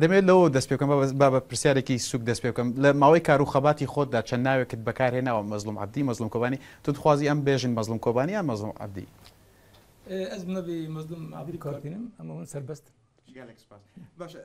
دەمێت لەوە دەست پێکەم با بە پرسیارێکی سوک دەست پێکەم لە ماوەی کار و خەباتی خۆتدا چەند ناوێکت بەکارهێناوە مەزلوم عبدی مەزلوم کۆبانی تو خوازی ئەم بێژن مەزلوم کۆبانی یا مەزلوم عبدی ئەزم نەبی مەزلوم عبدی کارتینم ئەمە من سربەست باشە